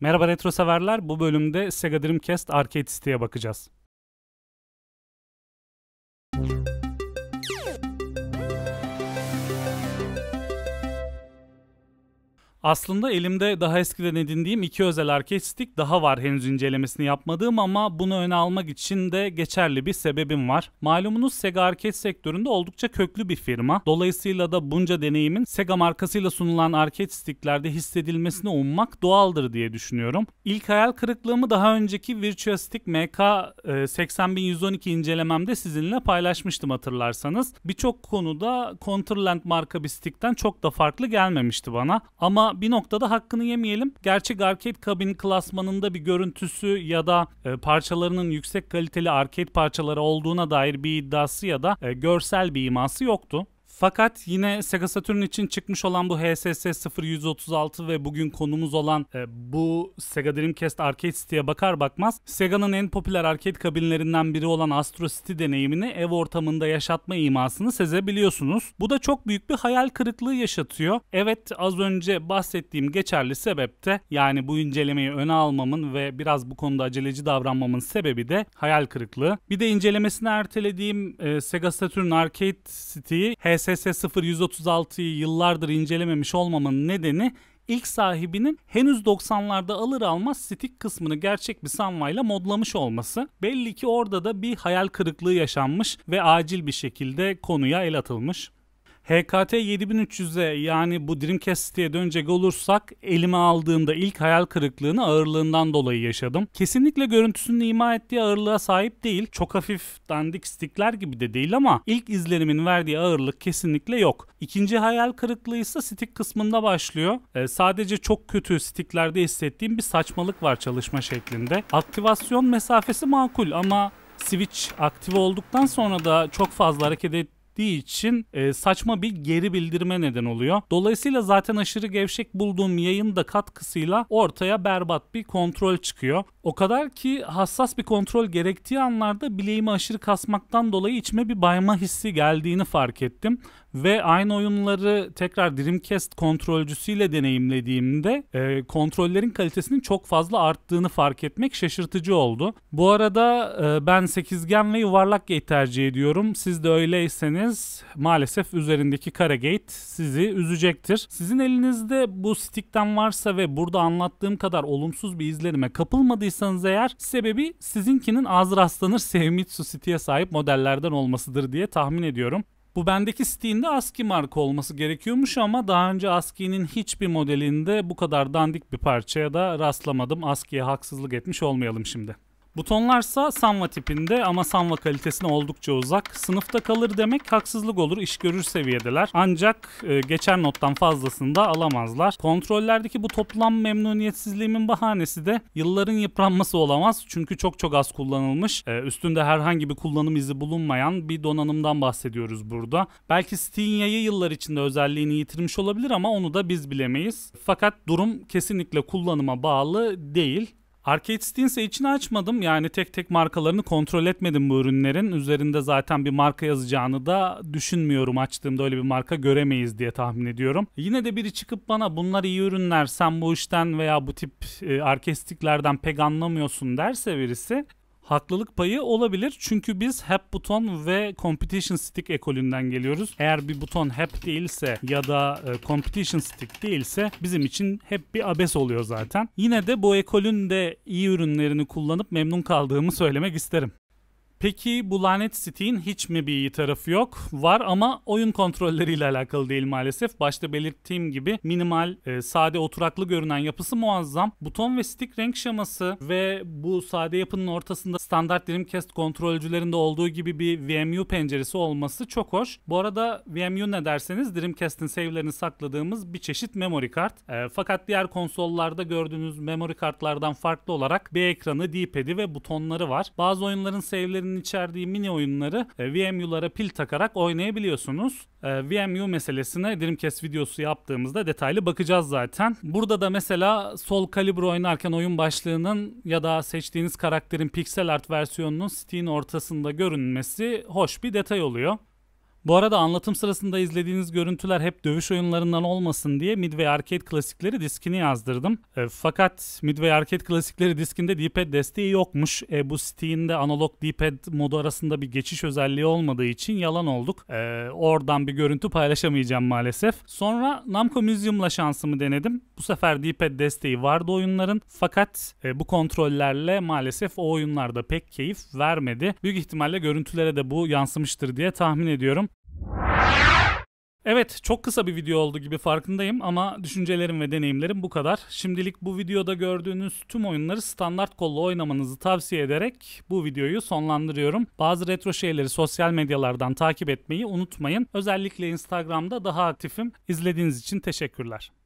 Merhaba retro severler. Bu bölümde Sega Dreamcast Arcade City'ye bakacağız. Aslında elimde daha eskiden edindiğim iki özel arcade stick daha var henüz incelemesini yapmadığım ama bunu öne almak için de geçerli bir sebebim var. Malumunuz Sega arcade sektöründe oldukça köklü bir firma. Dolayısıyla da bunca deneyimin Sega markasıyla sunulan arcade sticklerde hissedilmesini ummak doğaldır diye düşünüyorum. İlk hayal kırıklığımı daha önceki Virtua Stick MK 80112 incelememde sizinle paylaşmıştım hatırlarsanız. Birçok konuda Control marka bir stickten çok da farklı gelmemişti bana. Ama bir noktada hakkını yemeyelim. Gerçek arcade kabin klasmanında bir görüntüsü ya da e, parçalarının yüksek kaliteli arcade parçaları olduğuna dair bir iddiası ya da e, görsel bir iması yoktu. Fakat yine Sega Saturn için çıkmış olan bu HSS 0136 ve bugün konumuz olan e, bu Sega Dreamcast Arcade City'ye bakar bakmaz Sega'nın en popüler arcade kabinlerinden biri olan Astro City deneyimini ev ortamında yaşatma imasını sezebiliyorsunuz. Bu da çok büyük bir hayal kırıklığı yaşatıyor. Evet az önce bahsettiğim geçerli sebepte yani bu incelemeyi öne almamın ve biraz bu konuda aceleci davranmamın sebebi de hayal kırıklığı. Bir de incelemesini ertelediğim e, Sega Saturn Arcade City'yi HS SS0136'yı yıllardır incelememiş olmamın nedeni ilk sahibinin henüz 90'larda alır almaz stick kısmını gerçek bir Samway'la modlamış olması. Belli ki orada da bir hayal kırıklığı yaşanmış ve acil bir şekilde konuya el atılmış. HKT 7300'e yani bu Dreamcast siteye dönecek olursak elime aldığımda ilk hayal kırıklığını ağırlığından dolayı yaşadım. Kesinlikle görüntüsünün ima ettiği ağırlığa sahip değil. Çok hafif dandik stickler gibi de değil ama ilk izlenimin verdiği ağırlık kesinlikle yok. İkinci hayal kırıklığı ise stick kısmında başlıyor. E, sadece çok kötü sticklerde hissettiğim bir saçmalık var çalışma şeklinde. Aktivasyon mesafesi makul ama Switch aktive olduktan sonra da çok fazla hareket et ettiği için e, saçma bir geri bildirme neden oluyor. Dolayısıyla zaten aşırı gevşek bulduğum yayın da katkısıyla ortaya berbat bir kontrol çıkıyor. O kadar ki hassas bir kontrol gerektiği anlarda bileğimi aşırı kasmaktan dolayı içime bir bayma hissi geldiğini fark ettim ve aynı oyunları tekrar Dreamcast kontrolcüsüyle deneyimlediğimde e, kontrollerin kalitesinin çok fazla arttığını fark etmek şaşırtıcı oldu. Bu arada e, ben sekizgen ve yuvarlak gate tercih ediyorum. Siz de öyleyseniz maalesef üzerindeki kare gate sizi üzecektir. Sizin elinizde bu stickten varsa ve burada anlattığım kadar olumsuz bir izlenime kapılmadıysanız eğer sebebi sizinkinin az rastlanır Seimitsu City'ye sahip modellerden olmasıdır diye tahmin ediyorum. Bu bendeki Steam'de ASCII marka olması gerekiyormuş ama daha önce ASCII'nin hiçbir modelinde bu kadar dandik bir parçaya da rastlamadım. ASCII'ye haksızlık etmiş olmayalım şimdi. Butonlarsa Sanva tipinde ama Sanva kalitesine oldukça uzak. Sınıfta kalır demek haksızlık olur, iş görür seviyedeler. Ancak e, geçer nottan fazlasını da alamazlar. Kontrollerdeki bu toplam memnuniyetsizliğimin bahanesi de yılların yıpranması olamaz. Çünkü çok çok az kullanılmış, e, üstünde herhangi bir kullanım izi bulunmayan bir donanımdan bahsediyoruz burada. Belki Stinya'yı yıllar içinde özelliğini yitirmiş olabilir ama onu da biz bilemeyiz. Fakat durum kesinlikle kullanıma bağlı değil. Arcade Steam'se içini açmadım. Yani tek tek markalarını kontrol etmedim bu ürünlerin. Üzerinde zaten bir marka yazacağını da düşünmüyorum. Açtığımda öyle bir marka göremeyiz diye tahmin ediyorum. Yine de biri çıkıp bana bunlar iyi ürünler sen bu işten veya bu tip e, arcade pek anlamıyorsun derse birisi haklılık payı olabilir. Çünkü biz hep buton ve competition stick ekolünden geliyoruz. Eğer bir buton hep değilse ya da e, competition stick değilse bizim için hep bir abes oluyor zaten. Yine de bu ekolün de iyi ürünlerini kullanıp memnun kaldığımı söylemek isterim. Peki bu lanet siteyin hiç mi bir iyi tarafı yok? Var ama oyun kontrolleriyle alakalı değil maalesef. Başta belirttiğim gibi minimal, e, sade, oturaklı görünen yapısı muazzam. Buton ve stick renk şeması ve bu sade yapının ortasında standart Dreamcast kontrolcülerinde olduğu gibi bir VMU penceresi olması çok hoş. Bu arada VMU ne derseniz Dreamcast'in save'lerini sakladığımız bir çeşit memory kart. E, fakat diğer konsollarda gördüğünüz memory kartlardan farklı olarak B ekranı, D-pad'i ve butonları var. Bazı oyunların save'lerini sürümünün içerdiği mini oyunları e, VMU'lara pil takarak oynayabiliyorsunuz. E, VMU meselesine Dreamcast videosu yaptığımızda detaylı bakacağız zaten. Burada da mesela Sol Calibur oynarken oyun başlığının ya da seçtiğiniz karakterin pixel art versiyonunun Steam ortasında görünmesi hoş bir detay oluyor. Bu arada anlatım sırasında izlediğiniz görüntüler hep dövüş oyunlarından olmasın diye Midway Arcade klasikleri diskini yazdırdım. E, fakat Midway Arcade klasikleri diskinde D-pad desteği yokmuş. E, bu Steam'de analog D-pad modu arasında bir geçiş özelliği olmadığı için yalan olduk. E, oradan bir görüntü paylaşamayacağım maalesef. Sonra Namco Museum'la şansımı denedim. Bu sefer D-pad desteği vardı oyunların fakat e, bu kontrollerle maalesef o oyunlarda pek keyif vermedi. Büyük ihtimalle görüntülere de bu yansımıştır diye tahmin ediyorum. Evet çok kısa bir video oldu gibi farkındayım ama düşüncelerim ve deneyimlerim bu kadar. Şimdilik bu videoda gördüğünüz tüm oyunları standart kolla oynamanızı tavsiye ederek bu videoyu sonlandırıyorum. Bazı retro şeyleri sosyal medyalardan takip etmeyi unutmayın. Özellikle Instagram'da daha aktifim. İzlediğiniz için teşekkürler.